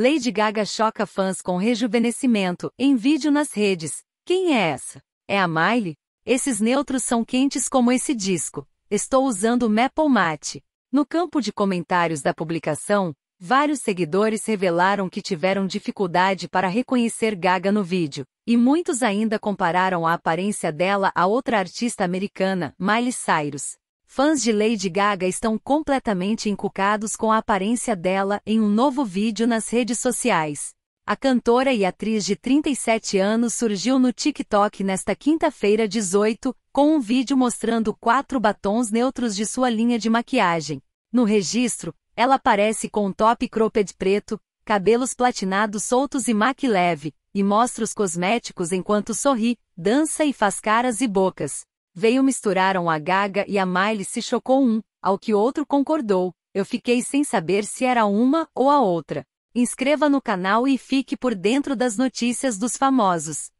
Lady Gaga choca fãs com rejuvenescimento em vídeo nas redes. Quem é essa? É a Miley? Esses neutros são quentes como esse disco. Estou usando o Maple Mate. No campo de comentários da publicação, vários seguidores revelaram que tiveram dificuldade para reconhecer Gaga no vídeo, e muitos ainda compararam a aparência dela a outra artista americana, Miley Cyrus. Fãs de Lady Gaga estão completamente encucados com a aparência dela em um novo vídeo nas redes sociais. A cantora e atriz de 37 anos surgiu no TikTok nesta quinta-feira 18, com um vídeo mostrando quatro batons neutros de sua linha de maquiagem. No registro, ela aparece com um top cropped preto, cabelos platinados soltos e maqui leve, e mostra os cosméticos enquanto sorri, dança e faz caras e bocas. Veio misturaram a gaga e a Miley se chocou um, ao que outro concordou. Eu fiquei sem saber se era uma ou a outra. Inscreva no canal e fique por dentro das notícias dos famosos.